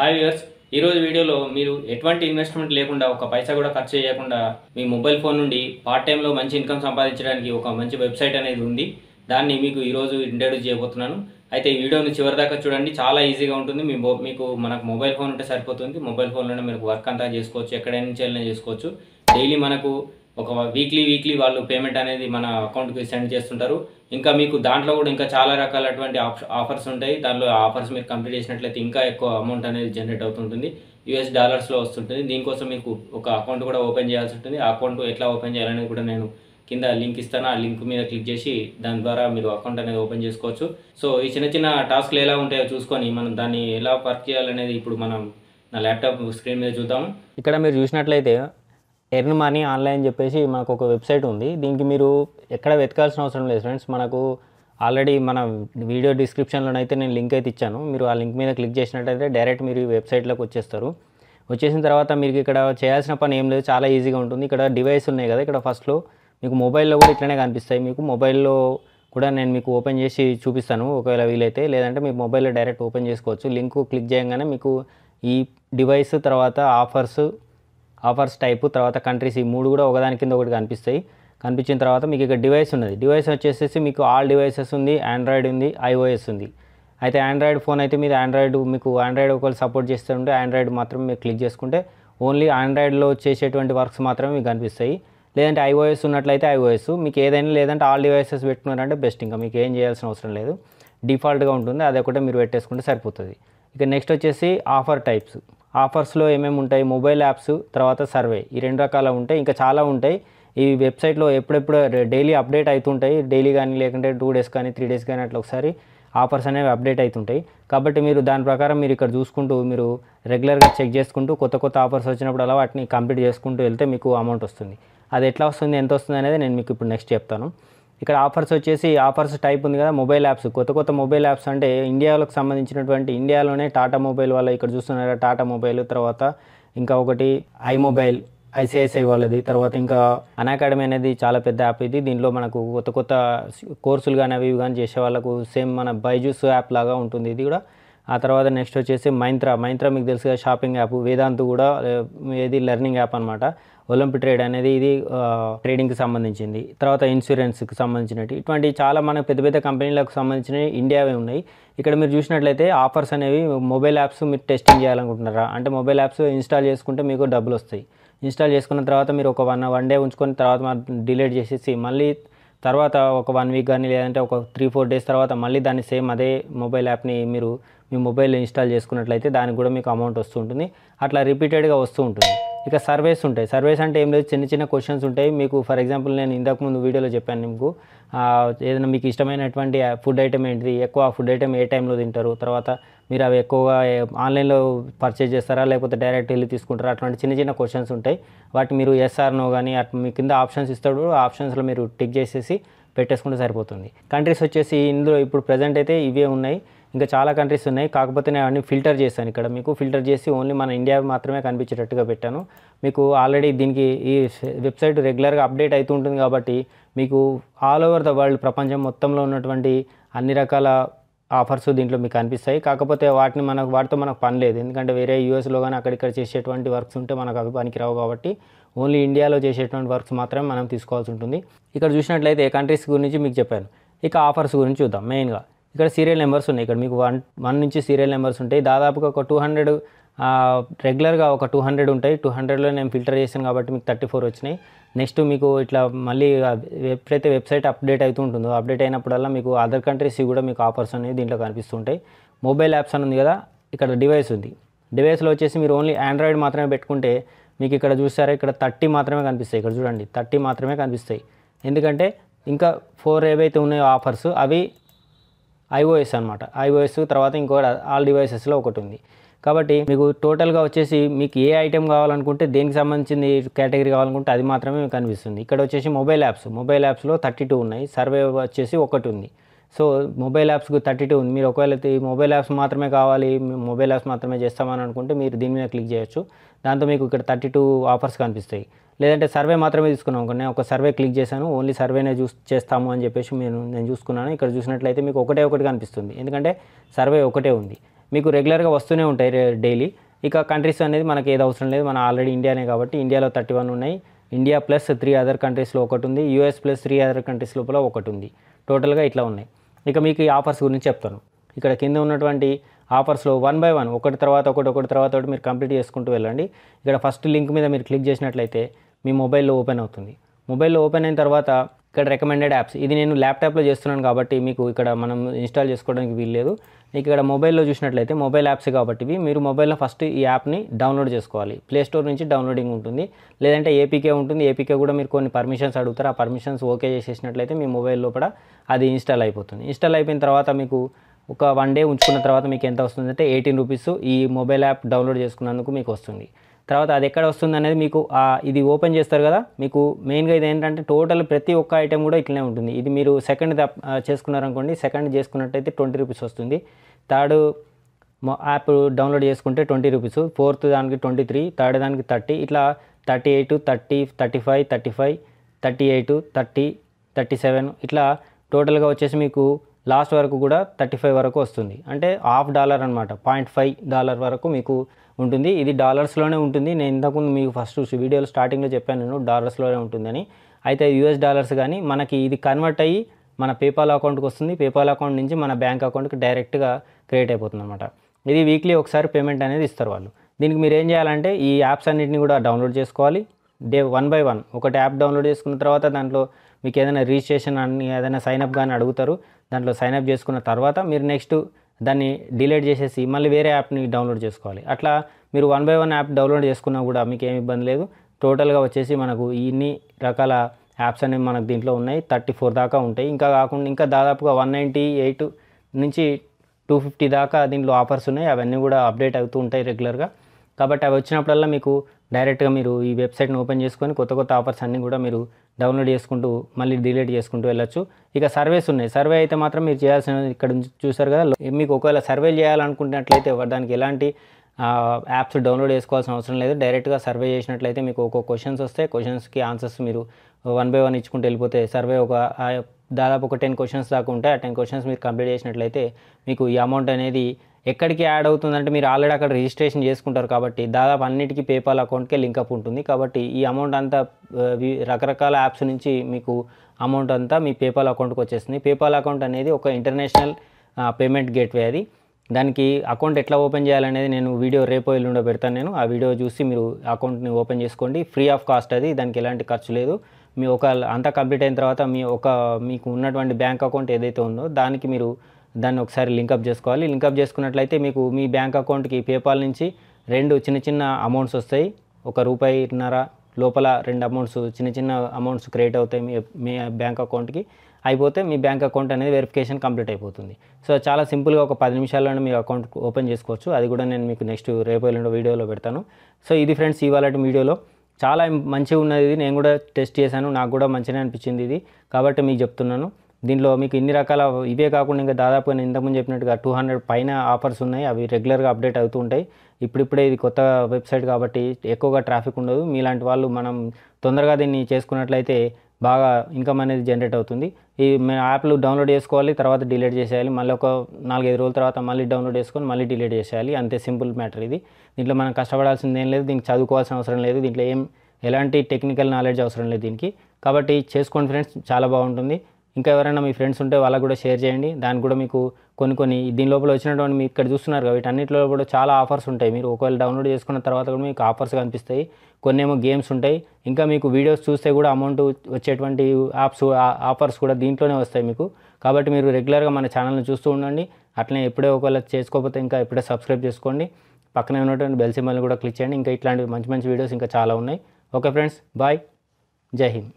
hi viewers ఈరోజు వీడియోలో మీరు ఎటువంటి ఇన్వెస్ట్మెంట్ లేకుండా ఒక పైసా కూడా ఖర్చు చేయకుండా మీ మొబైల్ ఫోన్ నుండి పార్ట్ టైంలో మంచి ఇన్కమ్ సంపాదించడానికి ఒక మంచి వెబ్సైట్ అనేది ఉంది దాన్ని మీకు ఈరోజు ఇంట్రడ్యూస్ చేయబోతున్నాను అయితే ఈ వీడియోని దాకా చూడండి చాలా ఈజీగా ఉంటుంది మీ మీకు మనకు మొబైల్ ఫోన్ ఉంటే సరిపోతుంది మొబైల్ ఫోన్లోనే మీరు వర్క్ అంతా చేసుకోవచ్చు ఎక్కడైనా నుంచి వెళ్ళినా చేసుకోవచ్చు డైలీ మనకు ఒక వీక్లీ వీక్లీ వాళ్ళు పేమెంట్ అనేది మన అకౌంట్కి సెండ్ చేస్తుంటారు ఇంకా మీకు దాంట్లో కూడా ఇంకా చాలా రకాలటువంటి ఆఫర్స్ ఉంటాయి దాంట్లో ఆఫర్స్ మీరు కంప్లీట్ చేసినట్లయితే ఇంకా ఎక్కువ అమౌంట్ అనేది జనరేట్ అవుతుంటుంది యూఎస్ డాలర్స్లో వస్తుంటుంది దీనికోసం మీకు ఒక అకౌంట్ కూడా ఓపెన్ చేయాల్సి ఉంటుంది ఆ అకౌంట్ ఎట్లా ఓపెన్ చేయాలనేది కూడా నేను కింద లింక్ ఇస్తాను ఆ లింక్ మీద క్లిక్ చేసి దాని ద్వారా మీరు అకౌంట్ అనేది ఓపెన్ చేసుకోవచ్చు సో ఈ చిన్న చిన్న టాస్క్లు ఎలా ఉంటాయో చూసుకొని మనం దాన్ని ఎలా వర్క్ చేయాలనేది ఇప్పుడు మనం నా ల్యాప్టాప్ స్క్రీన్ మీద చూద్దాం ఇక్కడ మీరు చూసినట్లయితే ఎర్న్ మనీ ఆన్లైన్ చెప్పేసి మనకు ఒక వెబ్సైట్ ఉంది దీనికి మీరు ఎక్కడ వెతకాల్సిన అవసరం లేదు ఫ్రెండ్స్ మనకు ఆల్రెడీ మన వీడియో డిస్క్రిప్షన్లోనైతే నేను లింక్ అయితే ఇచ్చాను మీరు ఆ లింక్ మీద క్లిక్ చేసినట్టయితే డైరెక్ట్ మీరు ఈ వెబ్సైట్లోకి వచ్చేస్తారు వచ్చేసిన తర్వాత మీకు ఇక్కడ చేయాల్సిన పని ఏం లేదు చాలా ఈజీగా ఉంటుంది ఇక్కడ డివైస్ ఉన్నాయి కదా ఇక్కడ ఫస్ట్లో మీకు మొబైల్లో కూడా ఇట్లనే కనిపిస్తాయి మీకు మొబైల్లో కూడా నేను మీకు ఓపెన్ చేసి చూపిస్తాను ఒకవేళ వీలైతే లేదంటే మీ మొబైల్లో డైరెక్ట్ ఓపెన్ చేసుకోవచ్చు లింక్ క్లిక్ చేయగానే మీకు ఈ డివైస్ తర్వాత ఆఫర్స్ ఆఫర్స్ టైపు తర్వాత కంట్రీస్ ఈ మూడు కూడా ఒకదాని కింద ఒకటి కనిపిస్తాయి కనిపించిన తర్వాత మీకు ఇక్కడ డివైస్ ఉన్నది డివైస్ వచ్చేసేసి మీకు ఆల్ డివైసెస్ ఉంది ఆండ్రాయిడ్ ఉంది ఐఓఎస్ ఉంది అయితే ఆండ్రాయిడ్ ఫోన్ అయితే మీరు ఆండ్రాయిడ్ మీకు ఆండ్రాయిడ్ ఒకవేళ సపోర్ట్ ఉంటే ఆండ్రాయిడ్ మాత్రం మీరు క్లిక్ చేసుకుంటే ఓన్లీ ఆండ్రాయిడ్లో చేసేటువంటి వర్క్స్ మాత్రమే మీకు కనిపిస్తాయి లేదంటే ఐఓఎస్ ఉన్నట్లయితే ఐఓఎస్ మీకు ఏదైనా లేదంటే ఆల్ డివైసెస్ పెట్టుకున్నారంటే బెస్ట్ ఇంకా మీకు ఏం చేయాల్సిన అవసరం లేదు డిఫాల్ట్గా ఉంటుంది ఒకటే మీరు పెట్టేసుకుంటే సరిపోతుంది ఇక నెక్స్ట్ వచ్చేసి ఆఫర్ టైప్స్ ఆఫర్స్లో ఏమేమి ఉంటాయి మొబైల్ యాప్స్ తర్వాత సర్వే ఈ రెండు రకాల ఉంటాయి ఇంకా చాలా ఉంటాయి ఈ వెబ్సైట్లో ఎప్పుడెప్పుడు డైలీ అప్డేట్ అవుతుంటాయి డైలీ కానీ లేకుంటే టూ డేస్ కానీ త్రీ డేస్ కానీ అట్లా ఒకసారి ఆఫర్స్ అనేవి అప్డేట్ అవుతుంటాయి కాబట్టి మీరు దాని ప్రకారం మీరు ఇక్కడ చూసుకుంటూ మీరు రెగ్యులర్గా చెక్ చేసుకుంటూ కొత్త కొత్త ఆఫర్స్ వచ్చినప్పుడు అలా వాటిని కంప్లీట్ చేసుకుంటూ వెళ్తే మీకు అమౌంట్ వస్తుంది అది ఎట్లా వస్తుంది ఎంత వస్తుంది అనేది నేను మీకు ఇప్పుడు నెక్స్ట్ చెప్తాను ఇక్కడ ఆఫర్స్ వచ్చేసి ఆఫర్స్ టైప్ ఉంది కదా మొబైల్ యాప్స్ కొత్త కొత్త మొబైల్ యాప్స్ అంటే ఇండియాలోకి సంబంధించినటువంటి ఇండియాలోనే టాటా మొబైల్ వాళ్ళు ఇక్కడ చూస్తున్నారా టాటా మొబైల్ తర్వాత ఇంకా ఒకటి ఐ మొబైల్ ఐసిఐసిఐ వాళ్ళది తర్వాత ఇంకా అనాకాడమీ అనేది చాలా పెద్ద యాప్ ఇది దీనిలో మనకు కొత్త కొత్త కోర్సులు కానీ అవి కానీ చేసే వాళ్ళకు సేమ్ మన బైజూస్ యాప్ లాగా ఉంటుంది ఇది కూడా ఆ తర్వాత నెక్స్ట్ వచ్చేసి మైంత్రా మైంత్రా మీకు తెలుసుగా షాపింగ్ యాప్ వేదాంత్ కూడా ఏది లెర్నింగ్ యాప్ అనమాట ఒలింపిక్ ట్రేడ్ అనేది ఇది ట్రేడింగ్కి సంబంధించింది తర్వాత ఇన్సూరెన్స్కి సంబంధించినవి ఇటువంటి చాలా మన పెద్ద పెద్ద కంపెనీలకు సంబంధించినవి ఇండియావే ఉన్నాయి ఇక్కడ మీరు చూసినట్లయితే ఆఫర్స్ అనేవి మొబైల్ యాప్స్ మీరు టెస్టింగ్ చేయాలనుకుంటున్నారా అంటే మొబైల్ యాప్స్ ఇన్స్టాల్ చేసుకుంటే మీకు డబ్బులు వస్తాయి ఇన్స్టాల్ చేసుకున్న తర్వాత మీరు ఒక వన్ వన్ డే ఉంచుకొని తర్వాత డిలీట్ చేసేసి మళ్ళీ తర్వాత ఒక వన్ వీక్ కానీ లేదంటే ఒక త్రీ ఫోర్ డేస్ తర్వాత మళ్ళీ దాన్ని సేమ్ అదే మొబైల్ యాప్ని మీరు మీ మొబైల్ ఇన్స్టాల్ చేసుకున్నట్లయితే దానికి కూడా మీకు అమౌంట్ వస్తుంటుంది అట్లా రిపీటెడ్గా వస్తూ ఉంటుంది ఇక సర్వేస్ ఉంటాయి సర్వేస్ అంటే ఏం లేదు చిన్న చిన్న క్వశ్చన్స్ ఉంటాయి మీకు ఫర్ ఎగ్జాంపుల్ నేను ఇంతకుముందు వీడియోలో చెప్పాను మీకు ఏదైనా మీకు ఇష్టమైనటువంటి ఫుడ్ ఐటమ్ ఏంటిది ఎక్కువ ఫుడ్ ఐటమ్ ఏ టైంలో తింటారు తర్వాత మీరు అవి ఎక్కువగా ఆన్లైన్లో పర్చేజ్ చేస్తారా లేకపోతే డైరెక్ట్ వెళ్ళి తీసుకుంటారా అటువంటి చిన్న చిన్న క్వశ్చన్స్ ఉంటాయి వాటి మీరు ఎస్ఆర్నో కానీ అట్ మీ కింద ఆప్షన్స్ ఇస్తాడు ఆప్షన్స్లో మీరు టిక్ చేసేసి పెట్టేసుకుంటే సరిపోతుంది కంట్రీస్ వచ్చేసి ఇందులో ఇప్పుడు ప్రజెంట్ అయితే ఇవే ఉన్నాయి ఇంకా చాలా కంట్రీస్ ఉన్నాయి కాకపోతే నేను అన్ని ఫిల్టర్ చేశాను ఇక్కడ మీకు ఫిల్టర్ చేసి ఓన్లీ మన ఇండియా మాత్రమే కనిపించేటట్టుగా పెట్టాను మీకు ఆల్రెడీ దీనికి ఈ వెబ్సైట్ రెగ్యులర్గా అప్డేట్ అవుతూ ఉంటుంది కాబట్టి మీకు ఆల్ ఓవర్ ద వరల్డ్ ప్రపంచం మొత్తంలో ఉన్నటువంటి అన్ని రకాల ఆఫర్స్ దీంట్లో మీకు అనిపిస్తాయి కాకపోతే వాటిని మనకు వాటితో మనకు పని లేదు ఎందుకంటే వేరే యూఎస్లో కానీ అక్కడిక్కడ చేసేటువంటి వర్క్స్ ఉంటే మనకు అవి పనికిరావు కాబట్టి ఓన్లీ ఇండియాలో చేసేటువంటి వర్క్స్ మాత్రమే మనం తీసుకోవాల్సి ఉంటుంది ఇక్కడ చూసినట్లయితే ఏ కంట్రీస్ గురించి మీకు చెప్పాను ఇక ఆఫర్స్ గురించి చూద్దాం మెయిన్గా ఇక్కడ సీరియల్ నెంబర్స్ ఉన్నాయి ఇక్కడ మీకు వన్ వన్ నుంచి సీరియల్ నెంబర్స్ ఉంటాయి దాదాపుగా ఒక టూ హండ్రెడ్ రెగ్యులర్గా ఒక టూ హండ్రెడ్ ఉంటాయి టూ హండ్రెడ్లో నేను ఫిల్టర్ చేశాను కాబట్టి మీకు థర్టీ ఫోర్ వచ్చినాయి నెక్స్ట్ మీకు ఇట్లా మళ్ళీ ఎప్పుడైతే వెబ్సైట్ అప్డేట్ అవుతూ ఉంటుందో అప్డేట్ అయినప్పుడల్లా మీకు అదర్ కంట్రీస్ కూడా మీకు ఆఫర్స్ అనేవి దీంట్లో కనిపిస్తుంటాయి మొబైల్ యాప్స్ అని ఉంది కదా ఇక్కడ డివైస్ ఉంది డివైస్లో వచ్చేసి మీరు ఓన్లీ ఆండ్రాయిడ్ మాత్రమే పెట్టుకుంటే మీకు ఇక్కడ చూసారా ఇక్కడ థర్టీ మాత్రమే కనిపిస్తాయి ఇక్కడ చూడండి థర్టీ మాత్రమే కనిపిస్తాయి ఎందుకంటే ఇంకా ఫోర్ ఏవైతే ఉన్నాయో ఆఫర్స్ అవి ఐఓఎస్ అనమాట ఐఓఎస్ తర్వాత ఇంకో ఆల్ డివైసెస్లో ఒకటి ఉంది కాబట్టి మీకు టోటల్గా వచ్చేసి మీకు ఏ ఐటెం కావాలనుకుంటే దేనికి సంబంధించింది కేటగిరీ కావాలనుకుంటే అది మాత్రమే మీకు కనిపిస్తుంది ఇక్కడ వచ్చేసి మొబైల్ యాప్స్ మొబైల్ యాప్స్లో థర్టీ టూ ఉన్నాయి సర్వే వచ్చేసి ఒకటి ఉంది సో మొబైల్ యాప్స్కి థర్టీ టూ ఉంది మీరు ఒకవేళ మొబైల్ యాప్స్ మాత్రమే కావాలి మొబైల్ యాప్స్ మాత్రమే చేస్తామని అనుకుంటే మీరు దీని మీద క్లిక్ చేయొచ్చు దాంతో మీకు ఇక్కడ థర్టీ టూ ఆఫర్స్ కనిపిస్తాయి లేదంటే సర్వే మాత్రమే తీసుకున్నాం అనుకోండి ఒక సర్వే క్లిక్ చేశాను ఓన్లీ సర్వేనే చూ చేస్తాము అని చెప్పేసి నేను నేను చూసుకున్నాను ఇక్కడ చూసినట్లయితే మీకు ఒకటే ఒకటి కనిపిస్తుంది ఎందుకంటే సర్వే ఒకటే ఉంది మీకు రెగ్యులర్గా వస్తూనే ఉంటాయి డైలీ ఇక కంట్రీస్ అనేది మనకి ఏది అవసరం లేదు మన ఆల్రెడీ ఇండియానే కాబట్టి ఇండియాలో థర్టీ వన్ ఉన్నాయి ఇండియా ప్లస్ త్రీ అదర్ కంట్రీస్లో ఒకటి ఉంది US plus three other countries లోపల ఒకటి ఉంది టోటల్గా ఇట్లా ఉన్నాయి ఇక మీకు ఈ ఆఫర్స్ గురించి చెప్తాను ఇక్కడ కింద ఉన్నటువంటి ఆఫర్స్లో వన్ బై వన్ ఒకటి తర్వాత ఒకటి ఒకటి తర్వాత ఒకటి మీరు కంప్లీట్ చేసుకుంటూ వెళ్ళండి ఇక్కడ ఫస్ట్ లింక్ మీద మీరు క్లిక్ చేసినట్లయితే మీ మొబైల్లో ఓపెన్ అవుతుంది మొబైల్లో ఓపెన్ అయిన తర్వాత ఇక్కడ రికమెండెడ్ యాప్స్ ఇది నేను ల్యాప్టాప్లో చేస్తున్నాను కాబట్టి మీకు ఇక్కడ మనం ఇన్స్టాల్ చేసుకోవడానికి వీల్లేదు మీకు ఇక్కడ మొబైల్లో చూసినట్లయితే మొబైల్ యాప్స్ కాబట్టి మీరు మొబైల్లో ఫస్ట్ ఈ యాప్ని డౌన్లోడ్ చేసుకోవాలి ప్లే స్టోర్ నుంచి డౌన్లోడింగ్ ఉంటుంది లేదంటే ఏపీకే ఉంటుంది ఏపీకే కూడా మీరు కొన్ని పర్మిషన్స్ అడుగుతారు ఆ పర్మిషన్స్ ఓకే చేసేసినట్లయితే మీ మొబైల్ లోపల అది ఇన్స్టాల్ అయిపోతుంది ఇన్స్టాల్ అయిపోయిన తర్వాత మీకు ఒక వన్ డే ఉంచుకున్న తర్వాత మీకు ఎంత వస్తుంది అంటే ఎయిటీన్ రూపీస్ ఈ మొబైల్ యాప్ డౌన్లోడ్ చేసుకున్నందుకు మీకు వస్తుంది తర్వాత అది ఎక్కడ వస్తుంది అనేది మీకు ఇది ఓపెన్ చేస్తారు కదా మీకు మెయిన్గా ఇది ఏంటంటే టోటల్ ప్రతి ఒక్క ఐటెం కూడా ఇట్లనే ఉంటుంది ఇది మీరు సెకండ్ చేసుకున్నారనుకోండి సెకండ్ చేసుకున్నట్టయితే ట్వంటీ రూపీస్ వస్తుంది థర్డ్ యాప్ డౌన్లోడ్ చేసుకుంటే ట్వంటీ రూపీస్ ఫోర్త్ దానికి ట్వంటీ త్రీ థర్డ్ దానికి థర్టీ ఇట్లా thirty eight thirty thirty five thirty five thirty eight thirty thirty seven ఇట్లా టోటల్గా వచ్చేసి మీకు లాస్ట్ వరకు కూడా థర్టీ ఫైవ్ వరకు వస్తుంది అంటే హాఫ్ డాలర్ అనమాట పాయింట్ ఫైవ్ డాలర్ వరకు మీకు ఉంటుంది ఇది డాలర్స్లోనే ఉంటుంది నేను ఇంతకుముందు మీకు ఫస్ట్ వీడియోలో స్టార్టింగ్లో చెప్పాను నేను డాలర్స్లోనే ఉంటుందని అయితే యూఎస్ డాలర్స్ కానీ మనకి ఇది కన్వర్ట్ అయ్యి మన పేపాల్ అకౌంట్కి వస్తుంది పేపాల్ అకౌంట్ నుంచి మన బ్యాంక్ అకౌంట్కి డైరెక్ట్గా క్రియేట్ అయిపోతుంది అనమాట ఇది వీక్లీ ఒకసారి పేమెంట్ అనేది ఇస్తారు వాళ్ళు దీనికి మీరు ఏం చేయాలంటే ఈ యాప్స్ అన్నింటినీ కూడా డౌన్లోడ్ చేసుకోవాలి డే వన్ బై వన్ ఒకటి యాప్ డౌన్లోడ్ చేసుకున్న తర్వాత దాంట్లో మీకు ఏదైనా రిజిస్ట్రేషన్ అని ఏదైనా సైన్ అప్ కానీ అడుగుతారు దాంట్లో సైన్ అప్ చేసుకున్న తర్వాత మీరు నెక్స్ట్ దాన్ని డిలీట్ చేసేసి మళ్ళీ వేరే యాప్ని డౌన్లోడ్ చేసుకోవాలి అట్లా మీరు one by one app download చేసుకున్నా కూడా మీకు ఏమి ఇబ్బంది లేదు టోటల్గా వచ్చేసి మనకు ఇన్ని రకాల యాప్స్ అనేవి మనకు దీంట్లో ఉన్నాయి థర్టీ ఫోర్ దాకా ఉంటాయి ఇంకా కాకుండా ఇంకా దాదాపుగా వన్ నైంటీ ఎయిట్ నుంచి టూ ఫిఫ్టీ దాకా దీంట్లో ఆఫర్స్ ఉన్నాయి అవన్నీ కూడా అప్డేట్ అవుతూ ఉంటాయి రెగ్యులర్గా కాబట్టి అవి వచ్చినప్పుడల్లా మీకు డైరెక్ట్గా మీరు ఈ వెబ్సైట్ని ఓపెన్ చేసుకొని కొత్త కొత్త ఆఫర్స్ అన్నీ కూడా మీరు డౌన్లోడ్ చేసుకుంటూ మళ్ళీ డిలీట్ చేసుకుంటూ వెళ్ళొచ్చు ఇక సర్వేస్ ఉన్నాయి సర్వే అయితే మాత్రం మీరు చేయాల్సిన ఇక్కడ చూసారు కదా మీకు ఒకవేళ సర్వే చేయాలనుకుంటున్నట్లయితే దానికి ఎలాంటి యాప్స్ డౌన్లోడ్ చేసుకోవాల్సిన అవసరం లేదు డైరెక్ట్గా సర్వే చేసినట్లయితే మీకు ఒక్కొక్క క్వశ్చన్స్ వస్తాయి క్వశ్చన్స్కి ఆన్సర్స్ మీరు వన్ బై వన్ ఇచ్చుకుంటూ వెళ్ళిపోతే సర్వే ఒక దాదాపు ఒక టెన్ క్వశ్చన్స్ దాకా ఉంటాయి ఆ టెన్ క్వశ్చన్స్ మీరు కంప్లీట్ చేసినట్లయితే మీకు ఈ అమౌంట్ అనేది ఎక్కడికి యాడ్ అవుతుందంటే మీరు ఆల్రెడీ అక్కడ రిజిస్ట్రేషన్ చేసుకుంటారు కాబట్టి దాదాపు అన్నిటికీ పేపాల్ అకౌంట్కే అప్ ఉంటుంది కాబట్టి ఈ అమౌంట్ అంతా రకరకాల యాప్స్ నుంచి మీకు అమౌంట్ అంతా మీ పేపాల్ అకౌంట్కి వచ్చేస్తుంది పేపాల్ అకౌంట్ అనేది ఒక ఇంటర్నేషనల్ పేమెంట్ గేట్వే అది దానికి అకౌంట్ ఎట్లా ఓపెన్ చేయాలనేది నేను వీడియో రేపో ఎల్లుండో పెడతాను నేను ఆ వీడియో చూసి మీరు అకౌంట్ని ఓపెన్ చేసుకోండి ఫ్రీ ఆఫ్ కాస్ట్ అది దానికి ఎలాంటి ఖర్చు లేదు మీ ఒక అంతా కంప్లీట్ అయిన తర్వాత మీ ఒక మీకు ఉన్నటువంటి బ్యాంక్ అకౌంట్ ఏదైతే ఉందో దానికి మీరు దాన్ని ఒకసారి లింకప్ చేసుకోవాలి లింకప్ చేసుకున్నట్లయితే మీకు మీ బ్యాంక్ అకౌంట్కి పేపాల్ నుంచి రెండు చిన్న చిన్న అమౌంట్స్ వస్తాయి ఒక రూపాయిన్నర లోపల రెండు అమౌంట్స్ చిన్న చిన్న అమౌంట్స్ క్రియేట్ అవుతాయి మీ మీ బ్యాంక్ అకౌంట్కి అయిపోతే మీ బ్యాంక్ అకౌంట్ అనేది వెరిఫికేషన్ కంప్లీట్ అయిపోతుంది సో చాలా సింపుల్గా ఒక పది నిమిషాల్లోనే మీ అకౌంట్ ఓపెన్ చేసుకోవచ్చు అది కూడా నేను మీకు నెక్స్ట్ రేపు వీడియోలో పెడతాను సో ఇది ఫ్రెండ్స్ ఇవాళ వీడియోలో చాలా మంచిగా ఉన్నది నేను కూడా టెస్ట్ చేశాను నాకు కూడా మంచిగా అనిపించింది ఇది కాబట్టి మీకు చెప్తున్నాను దీంట్లో మీకు ఇన్ని రకాల ఇవే కాకుండా ఇంకా దాదాపు నేను ఇంతకుముందు చెప్పినట్టుగా టూ హండ్రెడ్ పైన ఆఫర్స్ ఉన్నాయి అవి రెగ్యులర్గా అప్డేట్ అవుతూ ఉంటాయి ఇప్పుడిప్పుడే ఇది కొత్త వెబ్సైట్ కాబట్టి ఎక్కువగా ట్రాఫిక్ ఉండదు మీలాంటి వాళ్ళు మనం తొందరగా దీన్ని చేసుకున్నట్లయితే బాగా ఇన్కమ్ అనేది జనరేట్ అవుతుంది ఈ మేము యాప్లు డౌన్లోడ్ చేసుకోవాలి తర్వాత డిలీట్ చేసేయాలి మళ్ళీ ఒక నాలుగైదు రోజుల తర్వాత మళ్ళీ డౌన్లోడ్ చేసుకొని మళ్ళీ డిలీట్ చేసేయాలి అంతే సింపుల్ మ్యాటర్ ఇది దీంట్లో మనం కష్టపడాల్సింది ఏం లేదు దీనికి చదువుకోవాల్సిన అవసరం లేదు దీంట్లో ఏం ఎలాంటి టెక్నికల్ నాలెడ్జ్ అవసరం లేదు దీనికి కాబట్టి చేసుకోండి ఫ్రెండ్స్ చాలా బాగుంటుంది ఇంకా ఎవరైనా మీ ఫ్రెండ్స్ ఉంటే వాళ్ళకు కూడా షేర్ చేయండి దానికి కూడా మీకు కొన్ని కొన్ని దీని లోపల వచ్చినటువంటి మీరు ఇక్కడ చూస్తున్నారు కాబట్టి అన్నింటిలో కూడా చాలా ఆఫర్స్ ఉంటాయి మీరు ఒకవేళ డౌన్లోడ్ చేసుకున్న తర్వాత కూడా మీకు ఆఫర్స్ కనిపిస్తాయి కొన్ని ఏమో గేమ్స్ ఉంటాయి ఇంకా మీకు వీడియోస్ చూస్తే కూడా అమౌంట్ వచ్చేటువంటి యాప్స్ ఆఫర్స్ కూడా దీంట్లోనే వస్తాయి మీకు కాబట్టి మీరు రెగ్యులర్గా మన ఛానల్ని చూస్తూ ఉండండి అట్లనే ఎప్పుడే ఒకవేళ చేసుకోకపోతే ఇంకా ఎప్పుడే సబ్స్క్రైబ్ చేసుకోండి పక్కనే ఉన్నటువంటి బెల్సిమల్ని కూడా క్లిక్ చేయండి ఇంకా ఇట్లాంటి మంచి మంచి వీడియోస్ ఇంకా చాలా ఉన్నాయి ఓకే ఫ్రెండ్స్ బాయ్ జై హింద్